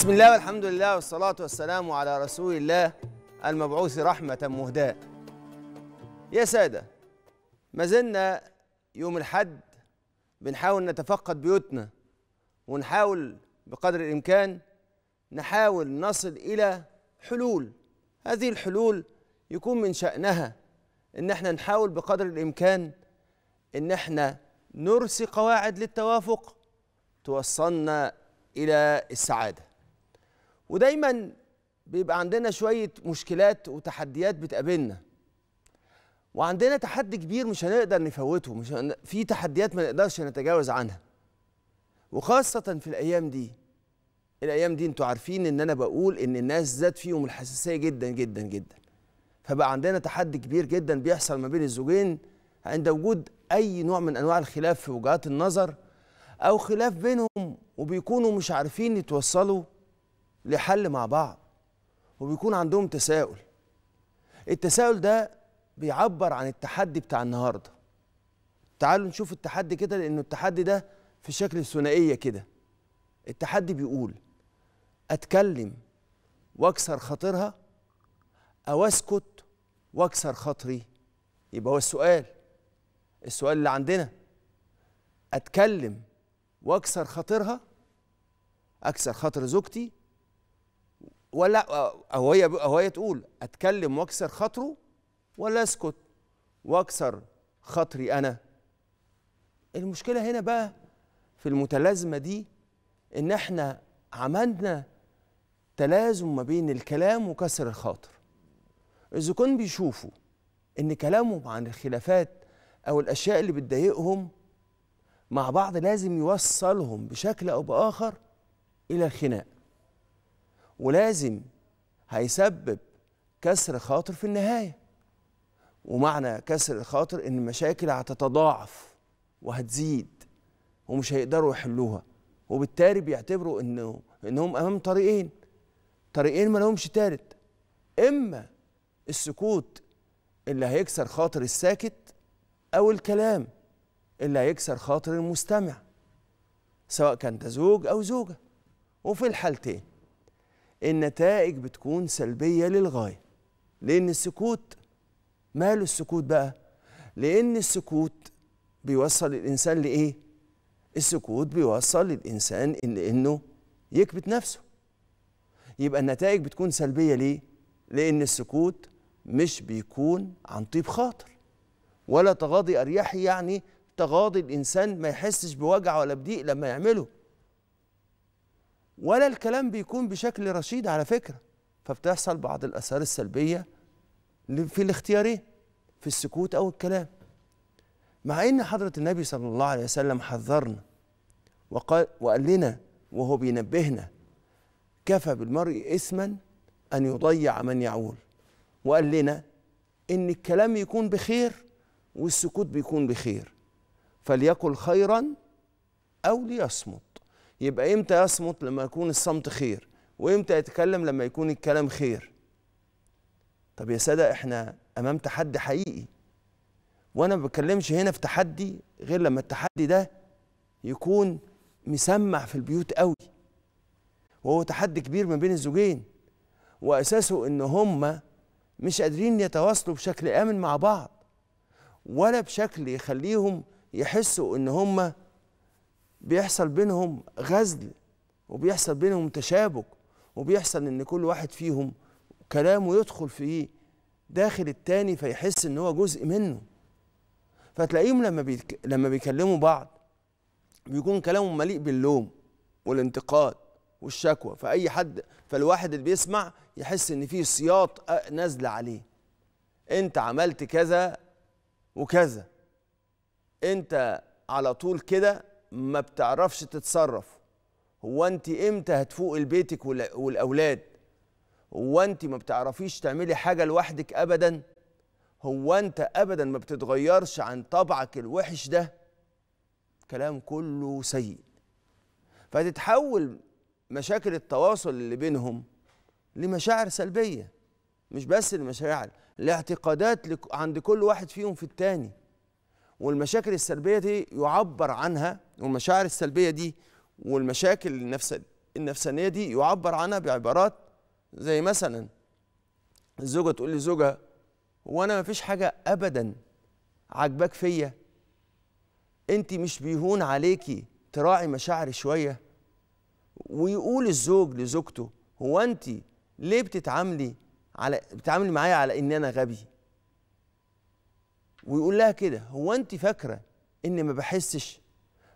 بسم الله والحمد لله والصلاة والسلام على رسول الله المبعوث رحمة مهداة يا سادة ما زلنا يوم الحد بنحاول نتفقد بيوتنا ونحاول بقدر الإمكان نحاول نصل إلى حلول هذه الحلول يكون من شأنها إن احنا نحاول بقدر الإمكان إن احنا نرسي قواعد للتوافق توصلنا إلى السعادة ودايما بيبقى عندنا شويه مشكلات وتحديات بتقابلنا وعندنا تحدي كبير مش هنقدر نفوته مش هن... في تحديات ما نقدرش نتجاوز عنها وخاصة في الأيام دي الأيام دي أنتوا عارفين إن أنا بقول إن الناس زاد فيهم الحساسية جدا جدا جدا فبقى عندنا تحدي كبير جدا بيحصل ما بين الزوجين عند وجود أي نوع من أنواع الخلاف في وجهات النظر أو خلاف بينهم وبيكونوا مش عارفين يتوصلوا لحل مع بعض وبيكون عندهم تساؤل التساؤل ده بيعبر عن التحدي بتاع النهارده تعالوا نشوف التحدي كده لانه التحدي ده في شكل الثنائيه كده التحدي بيقول اتكلم واكسر خاطرها او اسكت واكسر خاطري يبقى هو السؤال السؤال اللي عندنا اتكلم واكسر خاطرها اكسر خاطر زوجتي ولا هو هي أهو هي تقول أتكلم وأكسر خاطره ولا أسكت وأكسر خاطري أنا المشكلة هنا بقى في المتلازمة دي إن إحنا عملنا تلازم ما بين الكلام وكسر الخاطر إذا كان بيشوفوا إن كلامهم عن الخلافات أو الأشياء اللي بتضايقهم مع بعض لازم يوصلهم بشكل أو بآخر إلى الخناق ولازم هيسبب كسر خاطر في النهايه ومعنى كسر الخاطر ان المشاكل هتتضاعف وهتزيد ومش هيقدروا يحلوها وبالتالي بيعتبروا انه انهم امام طريقين طريقين ما لهمش تالت اما السكوت اللي هيكسر خاطر الساكت او الكلام اللي هيكسر خاطر المستمع سواء كان ده زوج او زوجه وفي الحالتين النتائج بتكون سلبية للغاية لأن السكوت ماله السكوت بقى لأن السكوت بيوصل الإنسان لإيه السكوت بيوصل الإنسان إنه يكبت نفسه يبقى النتائج بتكون سلبية ليه لأن السكوت مش بيكون عن طيب خاطر ولا تغاضي أريحي يعني تغاضي الإنسان ما يحسش بوجع ولا بضيق لما يعمله ولا الكلام بيكون بشكل رشيد على فكرة فبتحصل بعض الأثار السلبية في الاختيارين في السكوت أو الكلام مع أن حضرة النبي صلى الله عليه وسلم حذرنا وقال, وقال لنا وهو بينبهنا كفى بالمرء إثما أن يضيع من يعول وقال لنا إن الكلام يكون بخير والسكوت بيكون بخير فليقل خيرا أو ليصمت يبقى امتى يصمت لما يكون الصمت خير وامتى يتكلم لما يكون الكلام خير طب يا ساده احنا امام تحدي حقيقي وانا ما بتكلمش هنا في تحدي غير لما التحدي ده يكون مسمع في البيوت قوي وهو تحدي كبير ما بين الزوجين واساسه ان هما مش قادرين يتواصلوا بشكل امن مع بعض ولا بشكل يخليهم يحسوا ان هما بيحصل بينهم غزل وبيحصل بينهم تشابك وبيحصل ان كل واحد فيهم كلامه يدخل في داخل التاني فيحس ان هو جزء منه فتلاقيهم لما بيك... لما بيكلموا بعض بيكون كلامهم مليء باللوم والانتقاد والشكوى فاي حد فالواحد اللي بيسمع يحس ان في سياط نازله عليه انت عملت كذا وكذا انت على طول كده ما بتعرفش تتصرف هو انت امتى هتفوقي لبيتك والاولاد هو انت ما بتعرفيش تعملي حاجه لوحدك ابدا هو انت ابدا ما بتتغيرش عن طبعك الوحش ده كلام كله سيء فتتحول مشاكل التواصل اللي بينهم لمشاعر سلبيه مش بس المشاعر الاعتقادات عند كل واحد فيهم في التاني والمشاكل السلبية دي يعبر عنها والمشاعر السلبية دي والمشاكل النفس النفسانية دي يعبر عنها بعبارات زي مثلا الزوجة تقول لزوجها هو أنا مفيش حاجة أبدا عاجباك فيا أنت مش بيهون عليكي تراعي مشاعري شوية ويقول الزوج لزوجته هو أنت ليه بتتعاملي على بتتعاملي معايا على إن أنا غبي ويقول لها كده هو انت فاكره اني ما بحسش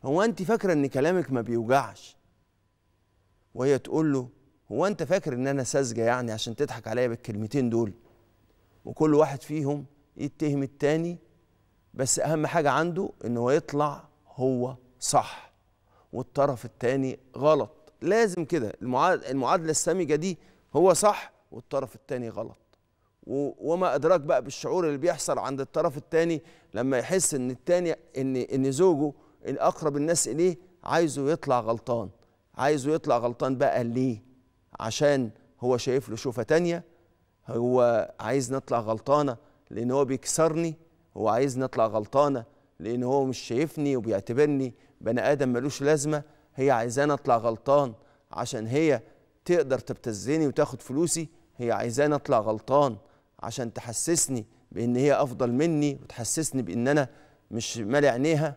هو انت فاكره ان كلامك ما بيوجعش وهي تقول له هو انت فاكر ان انا ساذجه يعني عشان تضحك عليا بالكلمتين دول وكل واحد فيهم يتهم التاني بس اهم حاجه عنده ان هو يطلع هو صح والطرف التاني غلط لازم كده المعادله السامجه دي هو صح والطرف التاني غلط وما ادراك بقى بالشعور اللي بيحصل عند الطرف الثاني لما يحس ان الثاني ان ان زوجه ان اقرب الناس اليه عايزه يطلع غلطان عايزه يطلع غلطان بقى ليه عشان هو شايف له شوفه تانية هو عايز نطلع غلطانه لان هو بيكسرني هو عايز نطلع غلطانه لان هو مش شايفني وبيعتبرني بني ادم ملوش لازمه هي عايزاني اطلع غلطان عشان هي تقدر تبتزني وتاخد فلوسي هي عايزاني اطلع غلطان عشان تحسسني بان هي افضل مني وتحسسني بان انا مش مالي عينيها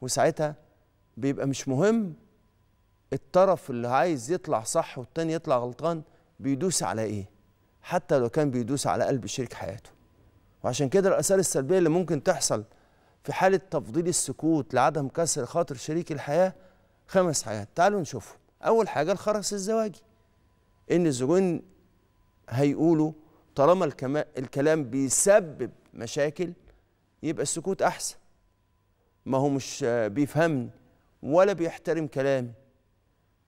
وساعتها بيبقى مش مهم الطرف اللي عايز يطلع صح والتاني يطلع غلطان بيدوس على ايه حتى لو كان بيدوس على قلب شريك حياته وعشان كده الاثار السلبيه اللي ممكن تحصل في حاله تفضيل السكوت لعدم كسر خاطر شريك الحياه خمس حاجات تعالوا نشوفهم اول حاجه الخرس الزواجي ان الزوجين هيقولوا طالما الكلام بيسبب مشاكل يبقى السكوت احسن ما هو مش بيفهمني ولا بيحترم كلامي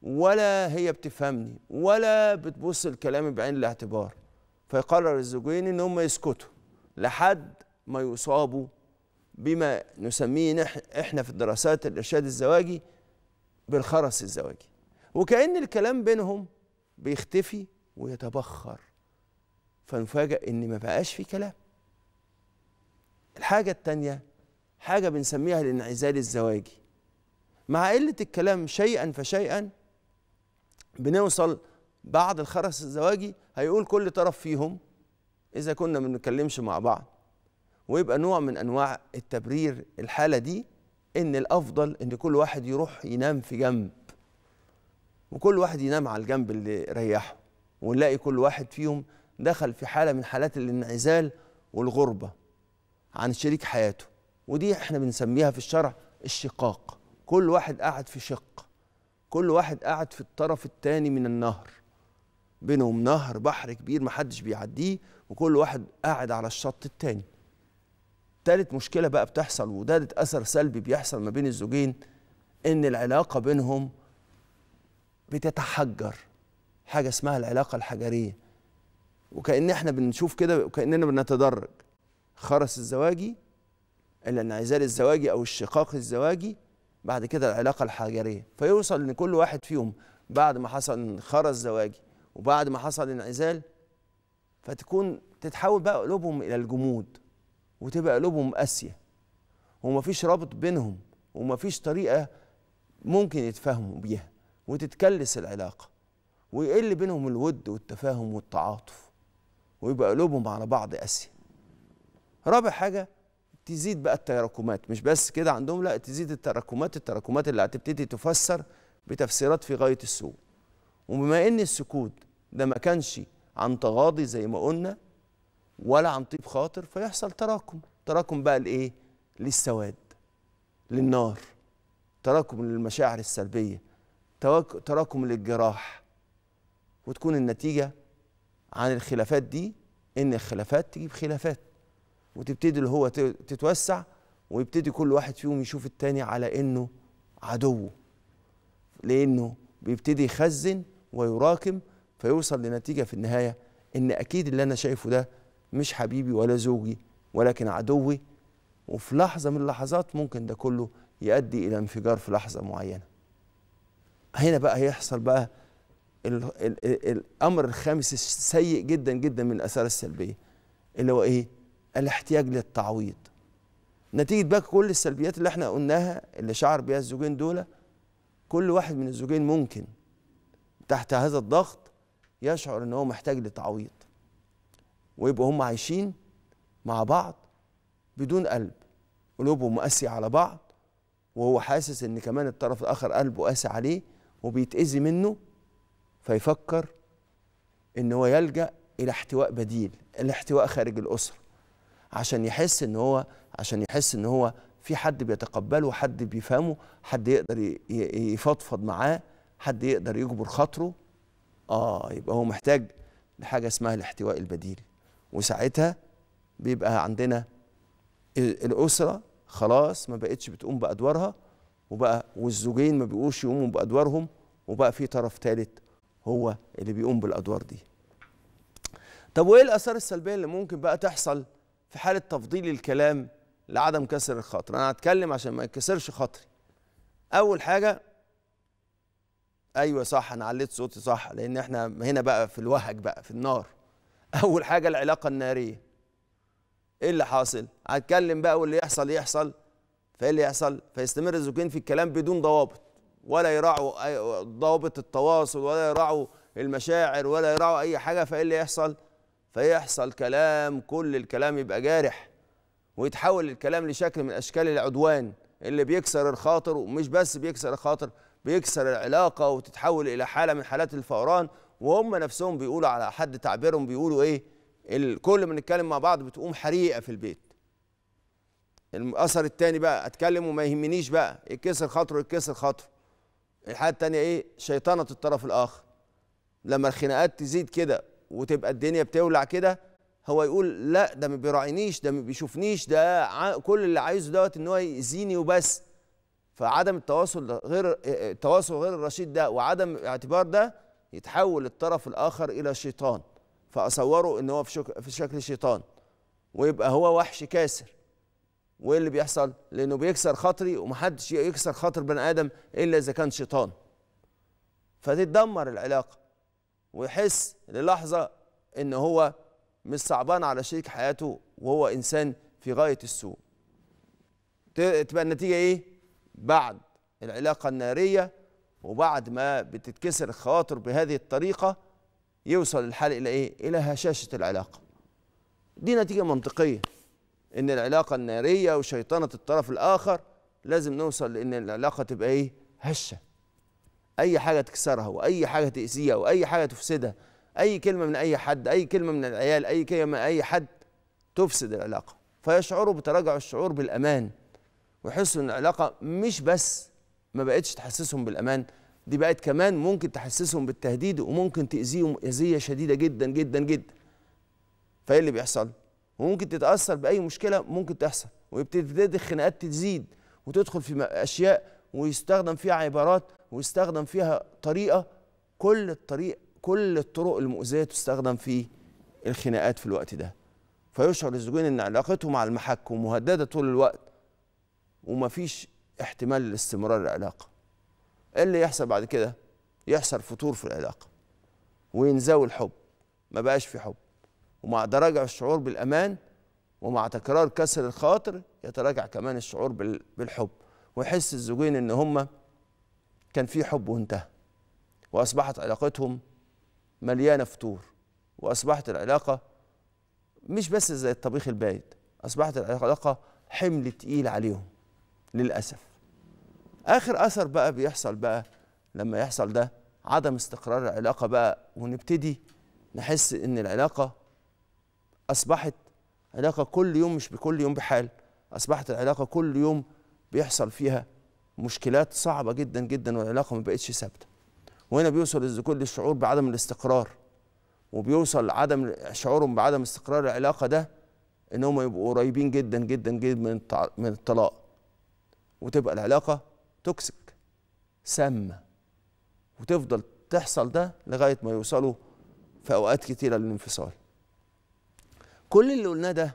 ولا هي بتفهمني ولا بتبص لكلامي بعين الاعتبار فيقرر الزوجين ان هم يسكتوا لحد ما يصابوا بما نسميه احنا في الدراسات الارشاد الزواجي بالخرس الزواجي وكأن الكلام بينهم بيختفي ويتبخر فنفاجئ ان ما بقاش في كلام الحاجه الثانيه حاجه بنسميها الانعزال الزواجي مع قله الكلام شيئا فشيئا بنوصل بعد الخرس الزواجي هيقول كل طرف فيهم اذا كنا ما بنتكلمش مع بعض ويبقى نوع من انواع التبرير الحاله دي ان الافضل ان كل واحد يروح ينام في جنب وكل واحد ينام على الجنب اللي ريحه ونلاقي كل واحد فيهم دخل في حاله من حالات الانعزال والغربه عن شريك حياته ودي احنا بنسميها في الشرع الشقاق كل واحد قاعد في شق كل واحد قاعد في الطرف الثاني من النهر بينهم نهر بحر كبير محدش بيعديه وكل واحد قاعد على الشط الثاني ثالث مشكلة بقى بتحصل وده أثر سلبي بيحصل ما بين الزوجين إن العلاقة بينهم بتتحجر حاجة اسمها العلاقة الحجرية وكأن احنا بنشوف كده وكأننا بنتدرج خرس الزواجي الانعزال الزواجي أو الشقاق الزواجي بعد كده العلاقة الحجرية فيوصل إن كل واحد فيهم بعد ما حصل خرس زواجي وبعد ما حصل انعزال فتكون تتحول بقى قلوبهم إلى الجمود وتبقى قلوبهم قاسية ومفيش رابط بينهم ومفيش طريقة ممكن يتفاهموا بيها وتتكلس العلاقة ويقل بينهم الود والتفاهم والتعاطف ويبقى قلوبهم على بعض قاسيه رابع حاجه تزيد بقى التراكمات مش بس كده عندهم لا تزيد التراكمات التراكمات اللي هتبتدي تفسر بتفسيرات في غايه السوء وبما ان السكوت ده ما كانش عن تغاضي زي ما قلنا ولا عن طيب خاطر فيحصل تراكم تراكم بقى لايه للسواد للنار تراكم للمشاعر السلبيه تراكم للجراح وتكون النتيجه عن الخلافات دي ان الخلافات تجيب خلافات وتبتدي اللي هو تتوسع ويبتدي كل واحد فيهم يشوف التاني على انه عدوه لانه بيبتدي يخزن ويراكم فيوصل لنتيجه في النهايه ان اكيد اللي انا شايفه ده مش حبيبي ولا زوجي ولكن عدوي وفي لحظه من اللحظات ممكن ده كله يؤدي الى انفجار في لحظه معينه هنا بقى هيحصل بقى الامر الخامس السيء جدا جدا من الاثار السلبيه اللي هو ايه الاحتياج للتعويض نتيجه بقى كل السلبيات اللي احنا قلناها اللي شعر بيها الزوجين دول كل واحد من الزوجين ممكن تحت هذا الضغط يشعر ان هو محتاج لتعويض ويبقوا هم عايشين مع بعض بدون قلب قلوبهم مقاسية على بعض وهو حاسس ان كمان الطرف الاخر قلبه قاسي عليه وبيتأذي منه فيفكر ان هو يلجا الى احتواء بديل الاحتواء خارج الاسره عشان يحس ان هو عشان يحس ان هو في حد بيتقبله حد بيفهمه حد يقدر يفضفض معاه حد يقدر يجبر خاطره اه يبقى هو محتاج لحاجه اسمها الاحتواء البديل وساعتها بيبقى عندنا الاسره خلاص ما بقتش بتقوم بادوارها وبقى والزوجين ما بيقوش يقوموا بادوارهم وبقى في طرف ثالث هو اللي بيقوم بالادوار دي طب وايه الاثار السلبيه اللي ممكن بقى تحصل في حاله تفضيل الكلام لعدم كسر الخاطر انا هتكلم عشان ما يتكسرش خاطري اول حاجه ايوه صح انا عليت صوتي صح لان احنا هنا بقى في الوهج بقى في النار اول حاجه العلاقه الناريه ايه اللي حاصل هتكلم بقى واللي يحصل يحصل فايه اللي يحصل فيستمر الزوجين في الكلام بدون ضوابط ولا يراعوا ضوابط التواصل ولا يراعوا المشاعر ولا يراعوا اي حاجه فايه اللي يحصل فيحصل كلام كل الكلام يبقى جارح ويتحول الكلام لشكل من اشكال العدوان اللي بيكسر الخاطر ومش بس بيكسر الخاطر بيكسر العلاقه وتتحول الى حاله من حالات الفوران وهم نفسهم بيقولوا على حد تعبيرهم بيقولوا ايه كل ما نتكلم مع بعض بتقوم حريقه في البيت الاثر الثاني بقى اتكلم وما يهمنيش بقى يتكسر خاطره يتكسر خاطره الحاله الثانيه ايه شيطنه الطرف الاخر لما الخناقات تزيد كده وتبقى الدنيا بتولع كده هو يقول لا ده ما بيراعينيش ده ما بيشوفنيش ده كل اللي عايزه دوت ان هو يأذيني وبس فعدم التواصل غير التواصل غير الرشيد ده وعدم الاعتبار ده يتحول الطرف الاخر الى شيطان فاصوره ان هو في شكل شيطان ويبقى هو وحش كاسر وايه اللي بيحصل؟ لانه بيكسر خاطري ومحدش يكسر خاطر بني ادم الا اذا كان شيطان. فتتدمر العلاقه ويحس للحظه ان هو مش صعبان على شريك حياته وهو انسان في غايه السوء. تبقى النتيجه ايه؟ بعد العلاقه الناريه وبعد ما بتتكسر الخواطر بهذه الطريقه يوصل الحال الى ايه؟ الى هشاشه العلاقه. دي نتيجه منطقيه. ان العلاقه الناريه وشيطنه الطرف الاخر لازم نوصل لان العلاقه تبقى ايه هشه اي حاجه تكسرها واي حاجه تاذيها واي حاجه تفسدها اي كلمه من اي حد اي كلمه من العيال اي كلمه من اي حد تفسد العلاقه فيشعروا بتراجع الشعور بالامان ويحسوا ان العلاقه مش بس ما بقتش تحسسهم بالامان دي بقت كمان ممكن تحسسهم بالتهديد وممكن تاذيهم اذيه شديده جدا جدا جدا فايه اللي بيحصل وممكن تتاثر باي مشكله ممكن تحصل ويبتدي الخناقات تزيد وتدخل في اشياء ويستخدم فيها عبارات ويستخدم فيها طريقه كل الطريق كل الطرق المؤذيه تستخدم في الخناقات في الوقت ده فيشعر الزوجين ان علاقتهم مع المحك ومهدده طول الوقت ومفيش احتمال لاستمرار العلاقه ايه اللي يحصل بعد كده يحصل فتور في العلاقه وينزوي الحب ما بقاش في حب ومع تراجع الشعور بالأمان ومع تكرار كسر الخاطر يتراجع كمان الشعور بالحب ويحس الزوجين إن هما كان في حب وانتهى وأصبحت علاقتهم مليانة فتور وأصبحت العلاقة مش بس زي الطبيخ البايت أصبحت العلاقة حمل تقيل عليهم للأسف آخر أثر بقى بيحصل بقى لما يحصل ده عدم استقرار العلاقة بقى ونبتدي نحس إن العلاقة اصبحت علاقه كل يوم مش بكل يوم بحال اصبحت العلاقه كل يوم بيحصل فيها مشكلات صعبه جدا جدا والعلاقه ما بقتش ثابته وهنا بيوصل الذكور للشعور بعدم الاستقرار وبيوصل عدم شعورهم بعدم استقرار العلاقه ده ان هم يبقوا قريبين جدا جدا جدا من من الطلاق وتبقى العلاقه توكسيك سامه وتفضل تحصل ده لغايه ما يوصلوا في اوقات كتيره للانفصال كل اللي قلناه ده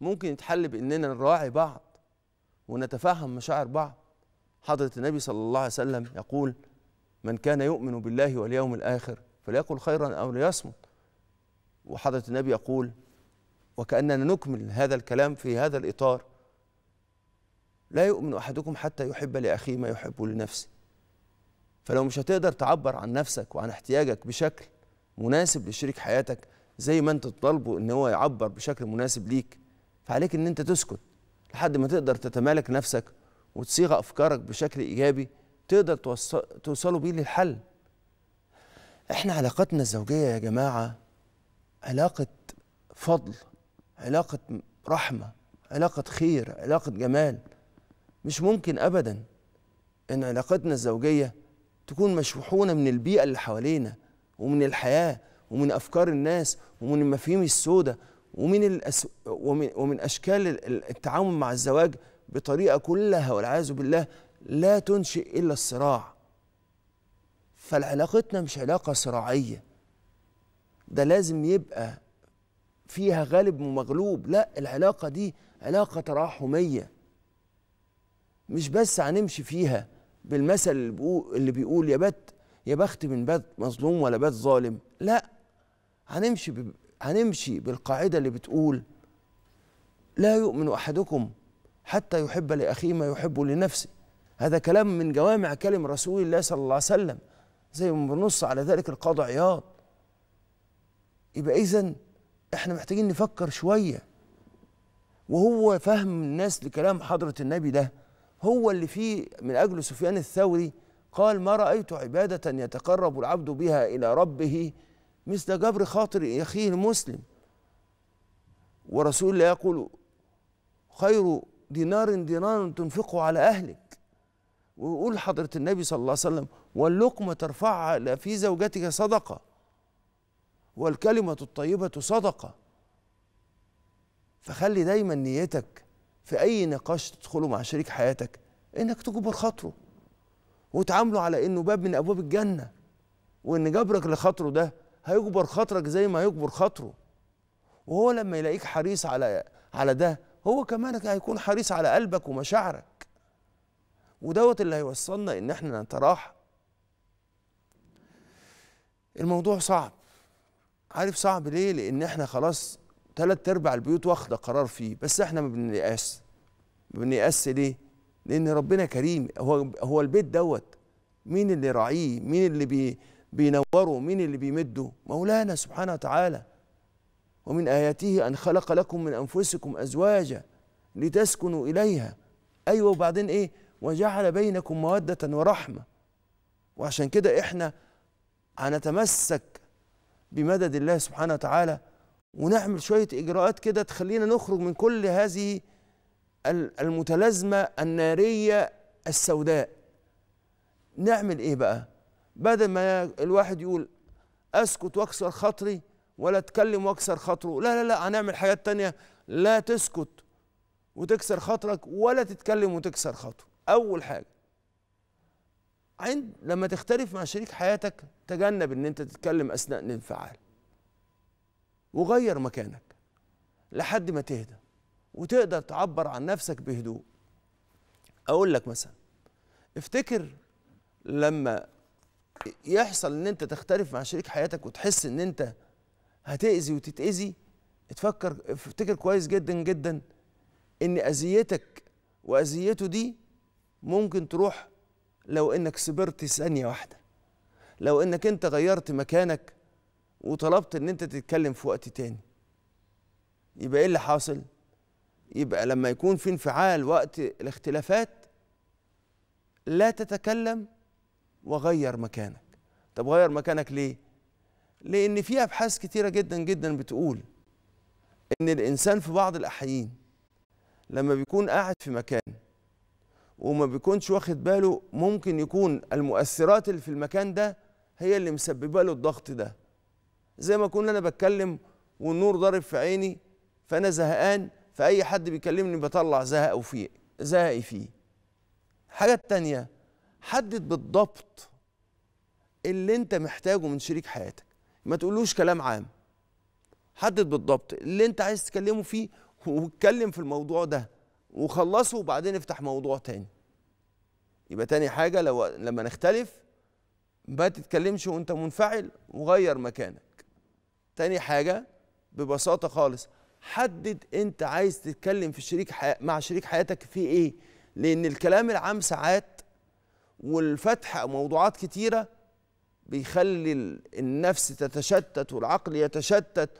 ممكن يتحل باننا نراعي بعض ونتفهم مشاعر بعض حضره النبي صلى الله عليه وسلم يقول من كان يؤمن بالله واليوم الاخر فليقل خيرا او ليصمت وحضره النبي يقول وكاننا نكمل هذا الكلام في هذا الاطار لا يؤمن احدكم حتى يحب لاخيه ما يحب لنفسه فلو مش هتقدر تعبر عن نفسك وعن احتياجك بشكل مناسب لشريك حياتك زي ما انت تطالبه ان هو يعبر بشكل مناسب ليك فعليك ان انت تسكت لحد ما تقدر تتمالك نفسك وتصيغ افكارك بشكل ايجابي تقدر توصلوا بيه للحل احنا علاقتنا الزوجيه يا جماعه علاقه فضل علاقه رحمه علاقه خير علاقه جمال مش ممكن ابدا ان علاقتنا الزوجيه تكون مشحونه من البيئه اللي حوالينا ومن الحياه ومن افكار الناس ومن المفاهيم السوداء ومن, الأس... ومن ومن اشكال التعامل مع الزواج بطريقه كلها والعياذ بالله لا تنشئ الا الصراع فالعلاقتنا مش علاقه صراعيه ده لازم يبقى فيها غالب ومغلوب لا العلاقه دي علاقه تراحميه مش بس هنمشي فيها بالمثل اللي بيقول يا بت يا بخت من بات مظلوم ولا بات ظالم لا هنمشي ب... هنمشي بالقاعده اللي بتقول لا يؤمن احدكم حتى يحب لاخيه ما يحب لنفسه هذا كلام من جوامع كلم رسول الله صلى الله عليه وسلم زي ما بنص على ذلك القاضي عياض يبقى اذا احنا محتاجين نفكر شويه وهو فهم الناس لكلام حضره النبي ده هو اللي فيه من اجله سفيان الثوري قال ما رايت عباده يتقرب العبد بها الى ربه مثل جبر خاطر أخيه المسلم ورسول الله يقول خير دينار دينار تنفقه على أهلك ويقول حضرة النبي صلى الله عليه وسلم واللقمة ترفعها في زوجتك صدقة والكلمة الطيبة صدقة فخلي دايما نيتك في أي نقاش تدخله مع شريك حياتك إنك تجبر خاطره وتعامله على إنه باب من أبواب الجنة وإن جبرك لخاطره ده هيكبر خاطرك زي ما هيكبر خاطره وهو لما يلاقيك حريص على على ده هو كمان هيكون حريص على قلبك ومشاعرك ودوت اللي هيوصلنا ان احنا نتراحى الموضوع صعب عارف صعب ليه لان احنا خلاص ثلاث ارباع البيوت واخده قرار فيه بس احنا ما بنيأس ما بنيأس ليه لان ربنا كريم هو هو البيت دوت مين اللي راعيه مين اللي بي بينوروا مين اللي بيمدوا مولانا سبحانه وتعالى ومن آياته أن خلق لكم من أنفسكم أزواجا لتسكنوا إليها أيوة وبعدين إيه وجعل بينكم مودة ورحمة وعشان كده إحنا هنتمسك بمدد الله سبحانه وتعالى ونعمل شوية إجراءات كده تخلينا نخرج من كل هذه المتلازمة النارية السوداء نعمل إيه بقى؟ بدل ما الواحد يقول اسكت واكسر خاطري ولا اتكلم واكسر خاطره لا لا لا هنعمل حاجات تانية لا تسكت وتكسر خاطرك ولا تتكلم وتكسر خاطره اول حاجه عند لما تختلف مع شريك حياتك تجنب ان انت تتكلم اثناء الانفعال وغير مكانك لحد ما تهدى وتقدر تعبر عن نفسك بهدوء اقول لك مثلا افتكر لما يحصل ان انت تختلف مع شريك حياتك وتحس ان انت هتأذي وتتأذي تفكر افتكر كويس جدا جدا ان اذيتك واذيته دي ممكن تروح لو انك صبرت ثانيه واحده لو انك انت غيرت مكانك وطلبت ان انت تتكلم في وقت تاني يبقى ايه اللي حاصل يبقى لما يكون في انفعال وقت الاختلافات لا تتكلم وغير مكانك طب غير مكانك ليه لان في ابحاث كتيره جدا جدا بتقول ان الانسان في بعض الاحيان لما بيكون قاعد في مكان وما بيكونش واخد باله ممكن يكون المؤثرات اللي في المكان ده هي اللي مسببه له الضغط ده زي ما اكون انا بتكلم والنور ضارب في عيني فانا زهقان فاي حد بيكلمني بطلع زهق فيه زهقي فيه الحاجه التانيه حدد بالضبط اللي انت محتاجه من شريك حياتك ما تقولوش كلام عام حدد بالضبط اللي انت عايز تكلمه فيه واتكلم في الموضوع ده وخلصه وبعدين افتح موضوع تاني يبقى تاني حاجه لو لما نختلف ما تتكلمش وانت منفعل وغير مكانك تاني حاجه ببساطه خالص حدد انت عايز تتكلم في شريك حي... مع شريك حياتك في ايه لان الكلام العام ساعات والفتح موضوعات كتيره بيخلي النفس تتشتت والعقل يتشتت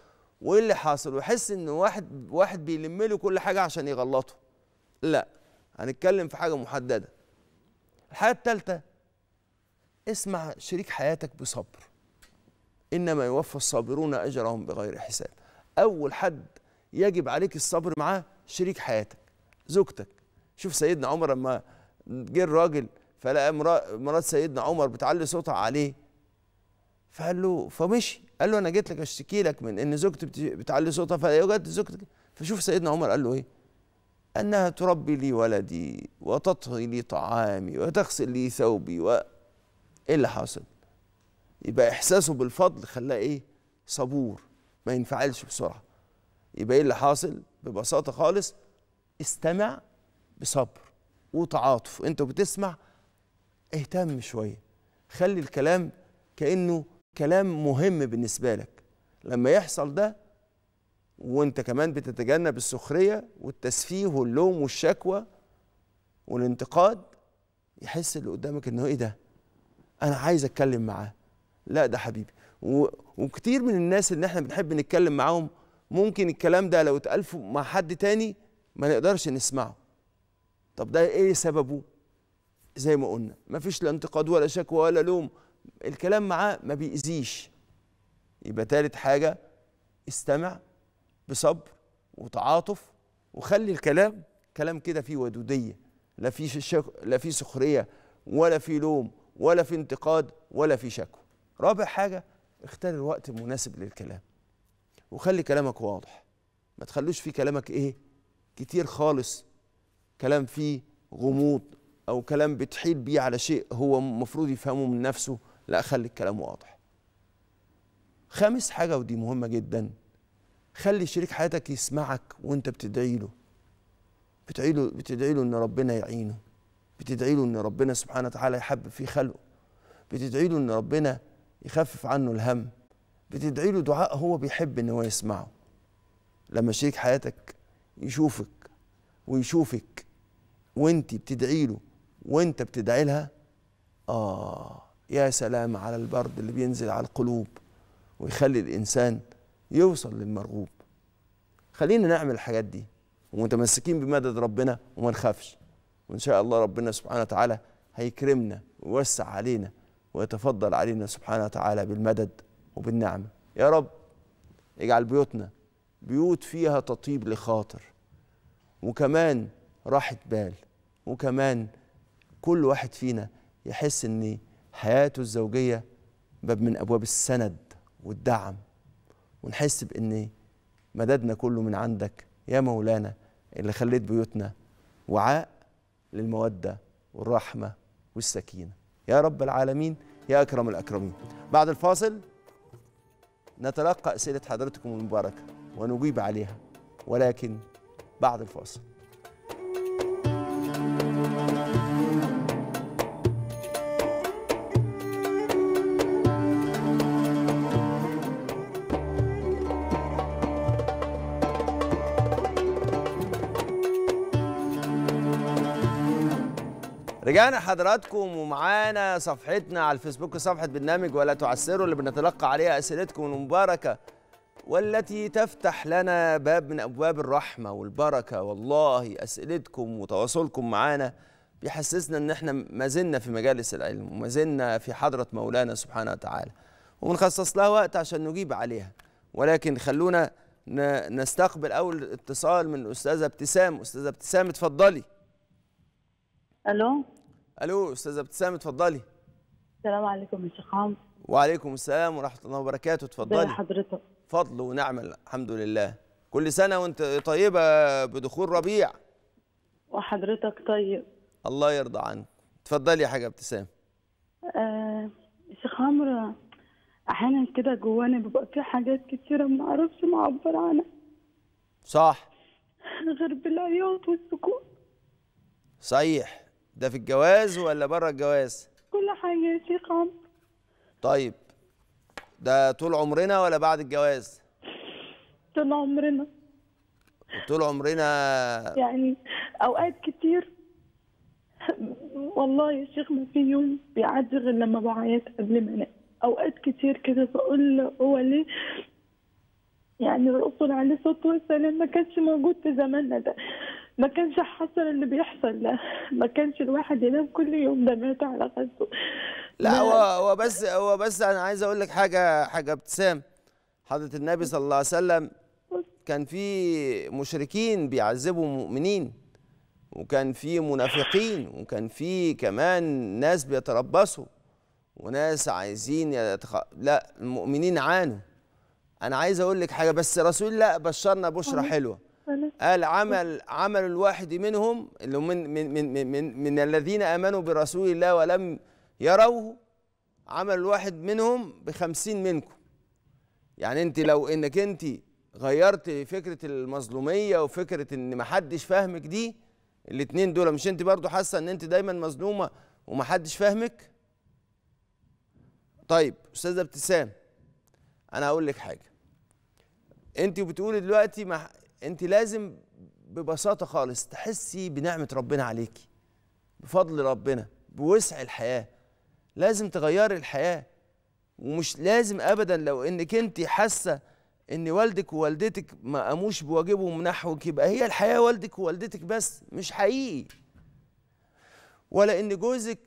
وايه اللي حاصل ويحس ان واحد واحد بيلم له كل حاجه عشان يغلطه لا هنتكلم في حاجه محدده الحاجه الثالثه اسمع شريك حياتك بصبر انما يوفى الصابرون اجرهم بغير حساب اول حد يجب عليك الصبر معاه شريك حياتك زوجتك شوف سيدنا عمر لما جه الراجل فلقى مرات سيدنا عمر بتعلي صوتها عليه فقال له فمشي قال له انا جيت لك اشتكي لك من ان زوجتي بتعلي صوتها فوجدت زوجتك فشوف سيدنا عمر قال له ايه انها تربي لي ولدي وتطهي لي طعامي وتغسل لي ثوبي و ايه اللي حاصل يبقى احساسه بالفضل خلاه ايه صبور ما ينفعلش بسرعه يبقى ايه اللي حاصل ببساطه خالص استمع بصبر وتعاطف انت بتسمع اهتم شويه خلي الكلام كانه كلام مهم بالنسبه لك لما يحصل ده وانت كمان بتتجنب السخريه والتسفيه واللوم والشكوى والانتقاد يحس اللي قدامك انه ايه ده انا عايز اتكلم معاه لا ده حبيبي و... وكتير من الناس اللي احنا بنحب نتكلم معاهم ممكن الكلام ده لو اتقال مع حد تاني ما نقدرش نسمعه طب ده ايه سببه زي ما قلنا ما فيش لا انتقاد ولا شكوى ولا لوم الكلام معاه ما بيأذيش يبقى تالت حاجة استمع بصبر وتعاطف وخلي الكلام كلام كده فيه ودودية لا فيه شك... لا فيه سخرية ولا فيه لوم ولا فيه انتقاد ولا فيه شكوى رابع حاجة اختار الوقت المناسب للكلام وخلي كلامك واضح ما تخلوش فيه كلامك ايه كتير خالص كلام فيه غموض او كلام بتحيل بيه على شيء هو المفروض يفهمه من نفسه لا خلي الكلام واضح خامس حاجه ودي مهمه جدا خلي شريك حياتك يسمعك وانت بتدعي له بتدعي له بتدعي له ان ربنا يعينه بتدعي له ان ربنا سبحانه وتعالى يحبب في خلقه بتدعي له ان ربنا يخفف عنه الهم بتدعي له دعاء هو بيحب ان هو يسمعه لما شريك حياتك يشوفك ويشوفك وانت بتدعي له وانت بتدعي لها اه يا سلام على البرد اللي بينزل على القلوب ويخلي الانسان يوصل للمرغوب خلينا نعمل الحاجات دي ومتمسكين بمدد ربنا وما نخافش وان شاء الله ربنا سبحانه وتعالى هيكرمنا ويوسع علينا ويتفضل علينا سبحانه وتعالى بالمدد وبالنعمه يا رب اجعل بيوتنا بيوت فيها تطيب لخاطر وكمان راحه بال وكمان كل واحد فينا يحس ان حياته الزوجيه باب من ابواب السند والدعم ونحس بان مددنا كله من عندك يا مولانا اللي خليت بيوتنا وعاء للموده والرحمه والسكينه يا رب العالمين يا اكرم الاكرمين بعد الفاصل نتلقى اسئله حضرتكم المباركه ونجيب عليها ولكن بعد الفاصل رجعنا حضراتكم ومعانا صفحتنا على الفيسبوك صفحة برنامج ولا تعسروا اللي بنتلقى عليها أسئلتكم المباركة والتي تفتح لنا باب من أبواب الرحمة والبركة والله أسئلتكم وتواصلكم معانا بيحسسنا إن إحنا ما زلنا في مجالس العلم وما زلنا في حضرة مولانا سبحانه وتعالى وبنخصص لها وقت عشان نجيب عليها ولكن خلونا نستقبل أول اتصال من الأستاذة ابتسام أستاذة ابتسام اتفضلي ألو الو استاذه ابتسام اتفضلي السلام عليكم يا شيخ عمرو وعليكم السلام ورحمه الله وبركاته اتفضلي حضرتك فضل ونعم الحمد لله كل سنه وانت طيبه بدخول ربيع وحضرتك طيب الله يرضى عنك اتفضلي يا حاجه ابتسام آه شيخ عمرو احيانا كده جوانا بيبقى في حاجات كتيره ما اعرفش معبر عنها صح غير بالعياط والسكوت صحيح ده في الجواز ولا بره الجواز كل حاجه يا شيخ طيب ده طول عمرنا ولا بعد الجواز طول عمرنا طول عمرنا يعني اوقات كتير والله يا شيخ ما في يوم بيعدي غير لما بعيط قبل ما انام اوقات كتير كده بقول هو ليه يعني الرسول عليه الصلاه والسلام ما كانش موجود في زماننا ده ما كانش حصل اللي بيحصل ده ما كانش الواحد ينام كل يوم دمعته على خده لا هو هو بس هو بس انا عايز اقول لك حاجه حاجه ابتسام حضره النبي صلى الله عليه وسلم كان في مشركين بيعذبوا مؤمنين وكان في منافقين وكان في كمان ناس بيتربصوا وناس عايزين يتخ... لا المؤمنين عانوا انا عايز اقول لك حاجه بس رسول الله بشرنا بشره آه. حلوه قال عمل عمل الواحد منهم اللي من من من من, من الذين امنوا برسول الله ولم يروه عمل الواحد منهم بخمسين منكم يعني انت لو انك انت غيرت فكره المظلوميه وفكره ان محدش فاهمك دي الاثنين دول مش انت برضو حاسه ان انت دايما مظلومه ومحدش فاهمك طيب استاذه ابتسام انا هقول لك حاجه انت بتقولي دلوقتي مح... انت لازم ببساطه خالص تحسي بنعمه ربنا عليكي بفضل ربنا بوسع الحياه لازم تغيري الحياه ومش لازم ابدا لو انك انت حاسه ان والدك ووالدتك ما قاموش بواجبهم نحوك يبقى هي الحياه والدك ووالدتك بس مش حقيقي ولا ان جوزك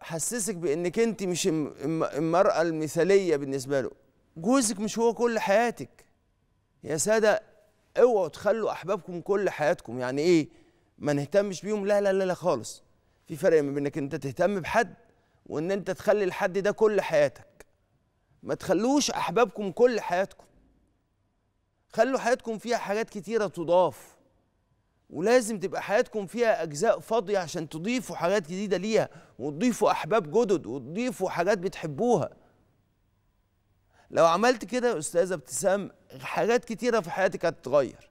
حسسك بانك انت مش المراه المثاليه بالنسبه له جوزك مش هو كل حياتك يا ساده اوعوا تخلوا احبابكم كل حياتكم يعني ايه ما نهتمش بيهم لا لا لا, لا خالص في فرق ما بين انك انت تهتم بحد وان انت تخلي الحد ده كل حياتك ما تخلوش احبابكم كل حياتكم خلوا حياتكم فيها حاجات كتيره تضاف ولازم تبقى حياتكم فيها اجزاء فاضيه عشان تضيفوا حاجات جديده ليها وتضيفوا احباب جدد وتضيفوا حاجات بتحبوها لو عملت كده يا استاذه ابتسام حاجات كتيره في حياتك هتتغير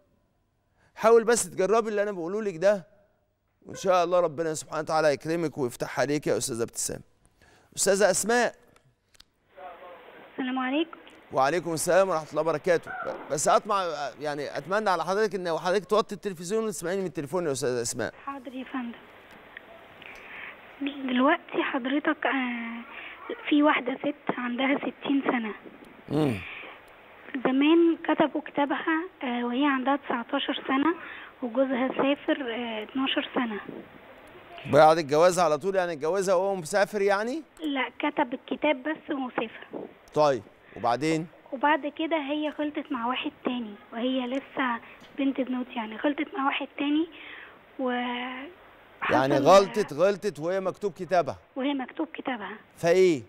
حاول بس تجربي اللي انا بقوله لك ده وان شاء الله ربنا سبحانه وتعالى يكرمك ويفتح عليك يا استاذه ابتسام استاذه اسماء السلام عليكم وعليكم السلام ورحمه الله وبركاته بس اطمع يعني اتمنى على حضرتك ان حضرتك توطي التلفزيون وتسمعيني من التليفون يا استاذه اسماء حاضر يا فندم دلوقتي حضرتك آه، في واحده ست عندها 60 سنه زمان كتبوا كتابها آه، وهي عندها 19 سنة وجوزها سافر 12 آه، سنة بعد الجواز على طول يعني اتجوزها وهو مسافر يعني؟ لا كتب الكتاب بس ومسافر طيب وبعدين؟ وبعد كده هي خلطت مع واحد تاني وهي لسه بنت بنوت يعني خلطت مع واحد تاني و يعني غلطت غلطت وهي مكتوب كتابها وهي مكتوب كتابها فايه؟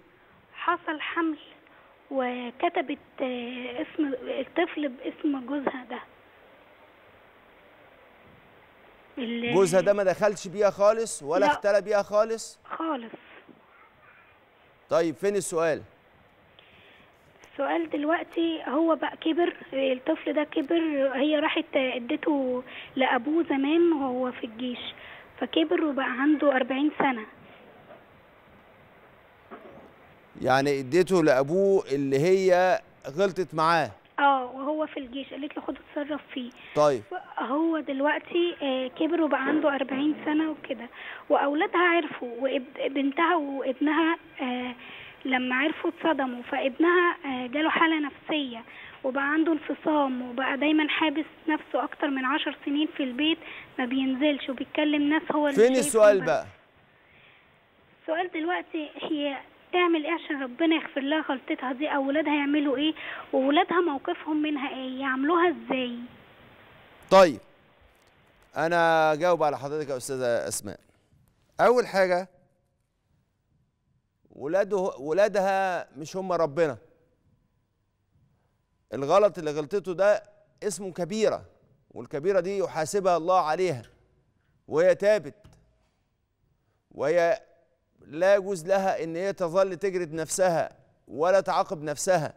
حصل حمل وكتبت آه، اسم الطفل باسم جوزها ده جوزها ده ما دخلش بيها خالص ولا اختلى بيها خالص خالص طيب فين السؤال السؤال دلوقتي هو بقى كبر الطفل ده كبر هي راحت ادته لابوه زمان وهو في الجيش فكبر وبقى عنده 40 سنه يعني اديته لابوه اللي هي غلطت معاه اه وهو في الجيش قالت له خد اتصرف فيه طيب هو دلوقتي آه، كبر وبقى عنده 40 سنه وكده واولادها عرفوا وبنتها وابنها آه، لما عرفوا اتصدموا فابنها آه، جاله حاله نفسيه وبقى عنده انفصام وبقى دايما حابس نفسه اكتر من عشر سنين في البيت ما بينزلش وبيتكلم ناس هو فين السؤال بقى السؤال دلوقتي هي تعمل ايه عشان ربنا يغفر لها غلطتها دي او ولادها يعملوا ايه وولادها موقفهم منها ايه يعملوها ازاي طيب انا جاوب على حضرتك يا استاذه اسماء اول حاجه ولاده ولادها مش هم ربنا الغلط اللي غلطته ده اسمه كبيره والكبيره دي يحاسبها الله عليها وهي تابت وهي لا يجوز لها ان هي تظل تجرد نفسها ولا تعاقب نفسها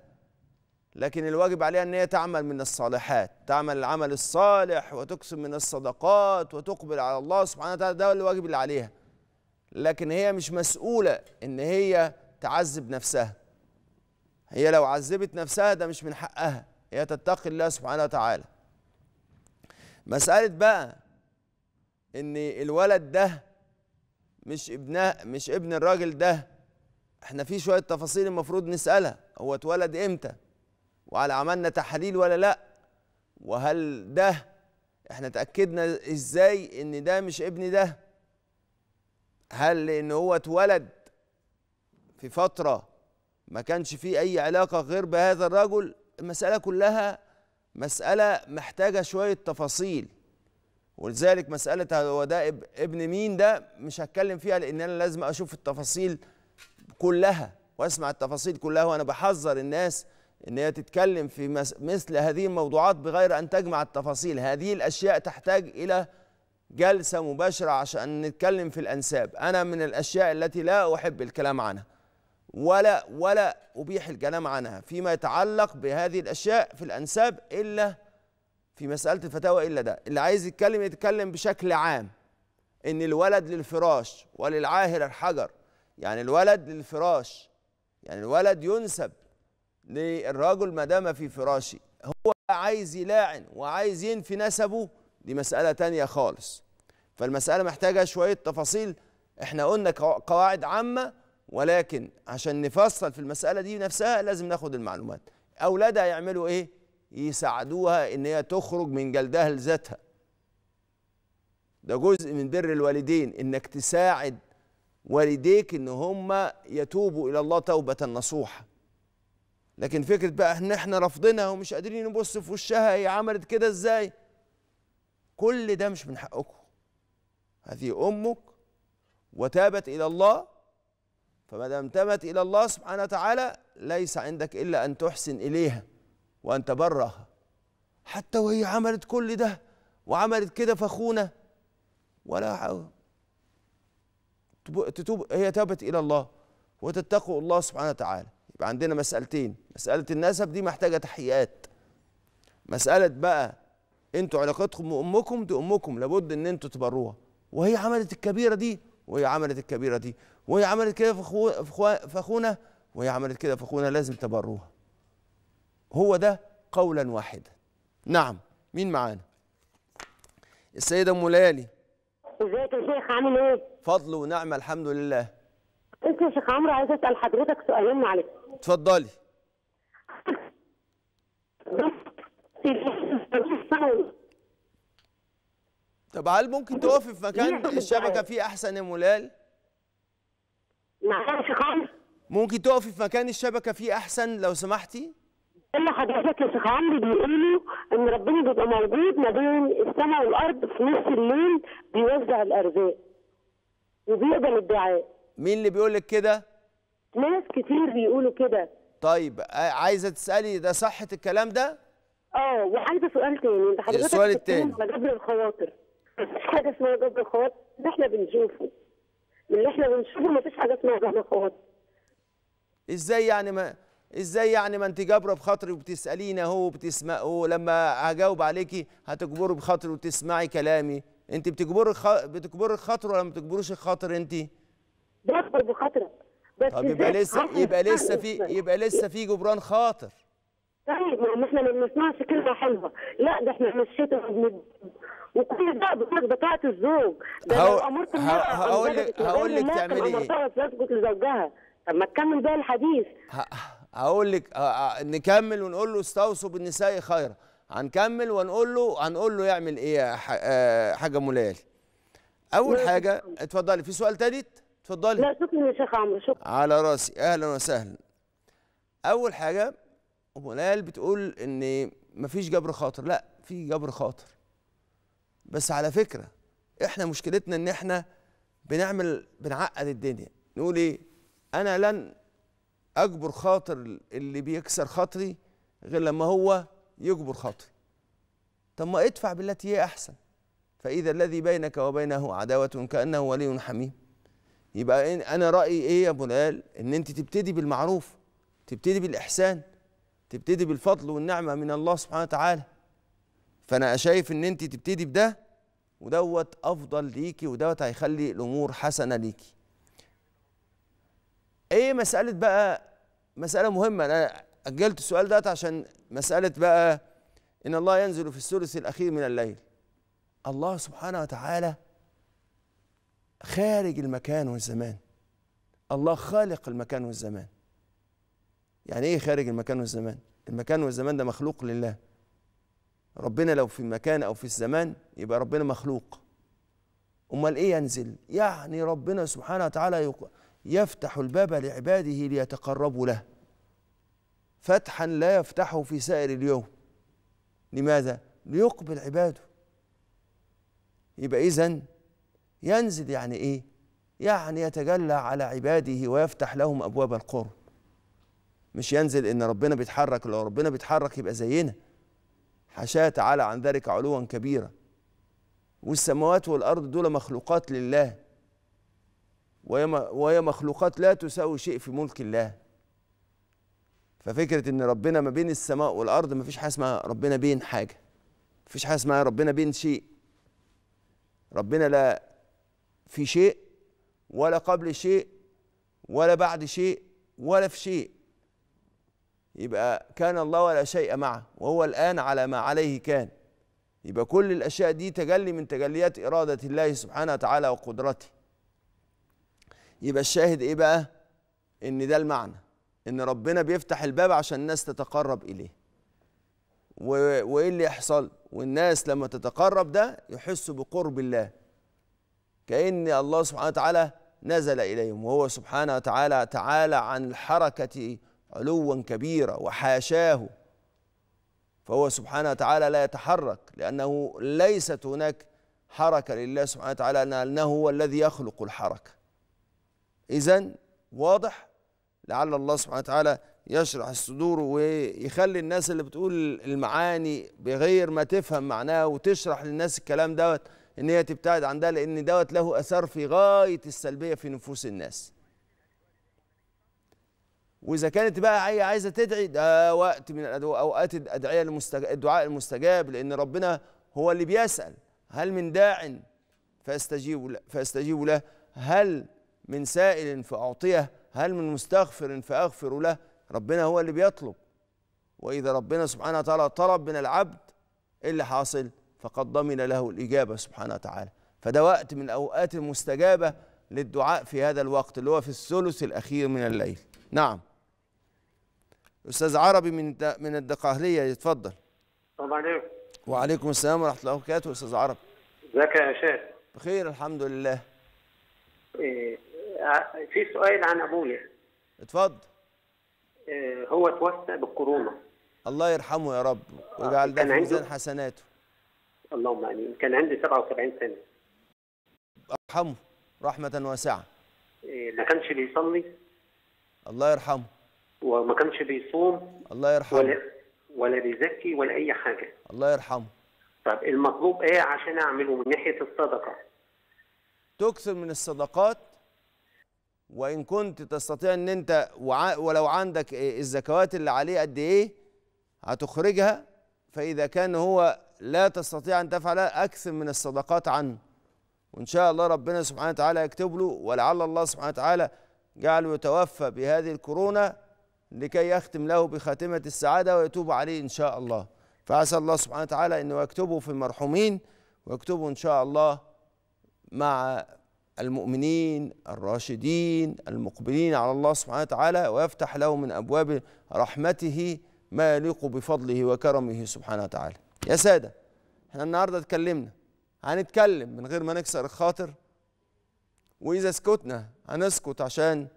لكن الواجب عليها ان هي تعمل من الصالحات تعمل العمل الصالح وتكسب من الصدقات وتقبل على الله سبحانه وتعالى ده الواجب اللي عليها لكن هي مش مسؤوله ان هي تعذب نفسها هي لو عذبت نفسها ده مش من حقها هي تتقي الله سبحانه وتعالى مسألة بقى إن الولد ده مش ابنها مش ابن الراجل ده احنا في شويه تفاصيل المفروض نسالها هو اتولد امتى وعلى عملنا تحليل ولا لا وهل ده احنا تاكدنا ازاي ان ده مش ابن ده هل لان هو اتولد في فتره ما كانش فيه اي علاقه غير بهذا الرجل المساله كلها مساله محتاجه شويه تفاصيل ولذلك مساله هو ده ابن مين ده مش هتكلم فيها لان انا لازم اشوف التفاصيل كلها واسمع التفاصيل كلها وانا بحذر الناس ان هي تتكلم في مثل هذه الموضوعات بغير ان تجمع التفاصيل هذه الاشياء تحتاج الى جلسه مباشره عشان نتكلم في الانساب انا من الاشياء التي لا احب الكلام عنها ولا ولا ابيح الكلام عنها فيما يتعلق بهذه الاشياء في الانساب الا في مسألة الفتاوى إلا ده اللي عايز يتكلم يتكلم بشكل عام إن الولد للفراش وللعاهر الحجر يعني الولد للفراش يعني الولد ينسب للرجل ما دام في فراشي هو عايز يلاعن وعايز ينفي نسبه دي مسألة تانية خالص فالمسألة محتاجة شوية تفاصيل احنا قلنا قواعد عامة ولكن عشان نفصل في المسألة دي نفسها لازم ناخد المعلومات أولادها يعملوا ايه يساعدوها ان هي تخرج من جلدها لذاتها ده جزء من بر الوالدين انك تساعد والديك ان هم يتوبوا الى الله توبه نصوحه لكن فكره بقى ان احنا رافضينها ومش قادرين نبص في وشها هي عملت كده ازاي كل ده مش من حقكم هذه امك وتابت الى الله فما دام تابت الى الله سبحانه وتعالى ليس عندك الا ان تحسن اليها وأن بره حتى وهي عملت كل ده وعملت كده فخونة ولا تتوب هي تابت إلى الله وتتقوا الله سبحانه وتعالى يبقى عندنا مسألتين مسألة النسب دي محتاجة تحيات مسألة بقى انتوا علاقتكم بأمكم دي أمكم لابد إن انتوا تبروها وهي عملت الكبيرة دي وهي عملت الكبيرة دي وهي عملت كده فخونة وهي عملت كده فخونة لازم تبروها هو ده قولا واحدا نعم مين معانا السيده ام ليالي ازيك يا شيخ عامل ايه فضل ونعمه الحمد لله انت يا شيخ عمرو عايز اسال حضرتك سؤالين معلش اتفضلي طب هل ممكن تقفي في مكان الشبكه فيه احسن يا مولال معلش يا شيخ عمرو ممكن تقفي في مكان الشبكه فيه احسن لو سمحتي حضرتك يا شيخ عمرو بيقولوا ان ربنا بيبقى موجود ما بين السماء والارض في نص الليل بيوزع الارزاق وبيقبل الدعاء مين اللي بيقول لك كده؟ ناس كتير بيقولوا كده طيب آه، عايزه تسالي ده صحه الكلام ده؟ اه وعايزه سؤال تاني انت حضرتك السؤال التاني على جبل الخواطر مفيش حاجه اسمها جبل الخواطر اللي احنا بنشوفه اللي احنا بنشوفه مفيش حاجه اسمها جبل الخواطر ازاي يعني ما ازاي يعني ما انت جابره بخاطري وبتساليني اهو وبتسمع ولما هجاوب عليكي هتجبره بخاطري وتسمعي كلامي انت بتجبري خ... بتجبري الخاطر ولا ما بتجبريش الخاطر انت بجبر بخاطرك بس طب يبقى لسه يبقى لسه في يبقى لسه في جبران خاطر طيب ما احنا ما بنسمعش كلمه حلوه لا ده احنا مشيت وكل ده بتاعت الزوج ده هو... لو امرت هقول لك هقول لك تعملي ايه؟ لزوجها طب ما تكمل بقى الحديث هقول لك آه، آه، نكمل ونقول له استوصوا بالنساء خيرا هنكمل ونقول له هنقول له يعمل ايه يا آه، حاجه مولال اول حاجه اتفضلي في سؤال تالت اتفضلي لا شكرا يا شيخ عمرو شكرا على راسي اهلا وسهلا اول حاجه ام مولال بتقول ان مفيش جبر خاطر لا في جبر خاطر بس على فكره احنا مشكلتنا ان احنا بنعمل بنعقد الدنيا نقول ايه انا لن اجبر خاطر اللي بيكسر خاطري غير لما هو يجبر خاطري طب ما ادفع بالتي هي إيه احسن فاذا الذي بينك وبينه عداوه كانه ولي حميم يبقى انا رايي ايه يا ابو لال ان انت تبتدي بالمعروف تبتدي بالاحسان تبتدي بالفضل والنعمه من الله سبحانه وتعالى فانا شايف ان انت تبتدي بده ودوت افضل ليكي ودوت هيخلي الامور حسنه ليكي ايه مساله بقى مساله مهمه انا اجلت السؤال ده عشان مساله بقى ان الله ينزل في الثلث الاخير من الليل الله سبحانه وتعالى خارج المكان والزمان الله خالق المكان والزمان يعني ايه خارج المكان والزمان المكان والزمان ده مخلوق لله ربنا لو في المكان او في الزمان يبقى ربنا مخلوق امال ايه ينزل يعني ربنا سبحانه وتعالى يقول يفتح الباب لعباده ليتقربوا له فتحا لا يفتحه في سائر اليوم لماذا ليقبل عباده يبقى اذا ينزل يعني ايه يعني يتجلى على عباده ويفتح لهم ابواب القرب مش ينزل ان ربنا بيتحرك لو ربنا بيتحرك يبقى زينا حاشاه تعالى عن ذلك علوا كبيرا والسماوات والارض دول مخلوقات لله وهي مخلوقات لا تساوي شيء في ملك الله ففكره ان ربنا ما بين السماء والارض ما فيش حاجه اسمها ربنا بين حاجه ما فيش حاجه اسمها ربنا بين شيء ربنا لا في شيء ولا قبل شيء ولا بعد شيء ولا في شيء يبقى كان الله ولا شيء معه وهو الآن على ما عليه كان يبقى كل الأشياء دي تجلي من تجليات إرادة الله سبحانه وتعالى وقدرته يبقى الشاهد ايه بقى ان ده المعنى ان ربنا بيفتح الباب عشان الناس تتقرب اليه وايه اللي يحصل والناس لما تتقرب ده يحسوا بقرب الله كأن الله سبحانه وتعالى نزل إليهم وهو سبحانه وتعالى تعالى عن الحركة علوا كبيرا وحاشاه فهو سبحانه وتعالى لا يتحرك لأنه ليست هناك حركة لله سبحانه وتعالى لأنه هو الذي يخلق الحركة إذا واضح لعل الله سبحانه وتعالى يشرح الصدور ويخلي الناس اللي بتقول المعاني بغير ما تفهم معناها وتشرح للناس الكلام دوت ان هي تبتعد عن ده لان دوت له اثار في غايه السلبيه في نفوس الناس. واذا كانت بقى هي عايزه تدعي ده وقت من اوقات الادعيه المستج... الدعاء المستجاب لان ربنا هو اللي بيسال هل من داع فاستجيبوا له فاستجيبوا له هل من سائل فأعطيه هل من مستغفر فأغفر له ربنا هو اللي بيطلب وإذا ربنا سبحانه وتعالى طلب من العبد إيه اللي حاصل فقد ضمن له الإجابة سبحانه وتعالى فده وقت من الأوقات المستجابة للدعاء في هذا الوقت اللي هو في الثلث الأخير من الليل نعم أستاذ عربي من من الدقهلية يتفضل السلام عليكم وعليكم السلام ورحمة الله وبركاته أستاذ عربي ازيك يا شيخ بخير الحمد لله إيه في سؤال عن ابويا اتفضل آه، هو توفى بالكورونا الله يرحمه يا رب آه، ويجعل ده في ميزان حسناته اللهم امين كان عندي 77 سنه ارحمه رحمه واسعه آه، ما كانش بيصلي الله يرحمه وما كانش بيصوم الله يرحمه ولا ولا بيزكي ولا اي حاجه الله يرحمه طب المطلوب ايه عشان اعمله من ناحيه الصدقه تكثر من الصدقات وان كنت تستطيع ان انت ولو عندك الزكوات اللي عليه قد ايه هتخرجها فاذا كان هو لا تستطيع ان تفعل اكثر من الصدقات عنه وان شاء الله ربنا سبحانه وتعالى يكتب له ولعل الله سبحانه وتعالى جعله يتوفى بهذه الكورونا لكي يختم له بخاتمه السعاده ويتوب عليه ان شاء الله فعسى الله سبحانه وتعالى انه يكتبه في المرحومين ويكتبه ان شاء الله مع المؤمنين الراشدين المقبلين على الله سبحانه وتعالى ويفتح له من أبواب رحمته ما يليق بفضله وكرمه سبحانه وتعالى يا سادة احنا النهاردة اتكلمنا هنتكلم من غير ما نكسر الخاطر وإذا سكتنا هنسكت عشان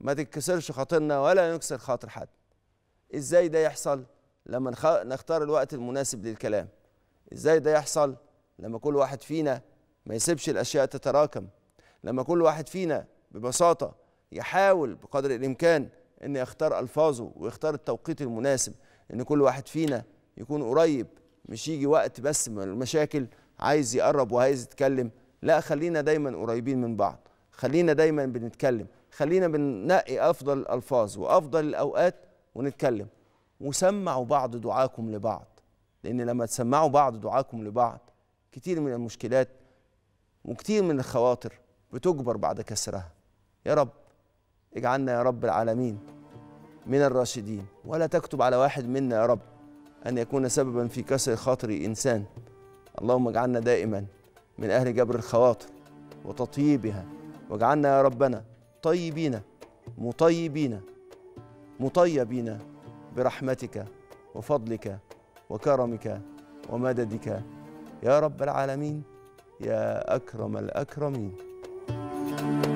ما تتكسرش خاطرنا ولا نكسر خاطر حد ازاي ده يحصل لما نختار الوقت المناسب للكلام ازاي ده يحصل لما كل واحد فينا ما يسيبش الاشياء تتراكم لما كل واحد فينا ببساطه يحاول بقدر الامكان ان يختار الفاظه ويختار التوقيت المناسب ان كل واحد فينا يكون قريب مش يجي وقت بس من المشاكل عايز يقرب وعايز يتكلم لا خلينا دايما قريبين من بعض خلينا دايما بنتكلم خلينا بننقي افضل الالفاظ وافضل الاوقات ونتكلم وسمعوا بعض دعاكم لبعض لان لما تسمعوا بعض دعاكم لبعض كتير من المشكلات وكتير من الخواطر بتجبر بعد كسرها يا رب اجعلنا يا رب العالمين من الراشدين ولا تكتب على واحد منا يا رب أن يكون سببا في كسر خاطر إنسان اللهم اجعلنا دائما من أهل جبر الخواطر وتطييبها واجعلنا يا ربنا طيبين مطيبين مطيبين برحمتك وفضلك وكرمك ومددك يا رب العالمين يا أكرم الأكرمين thank you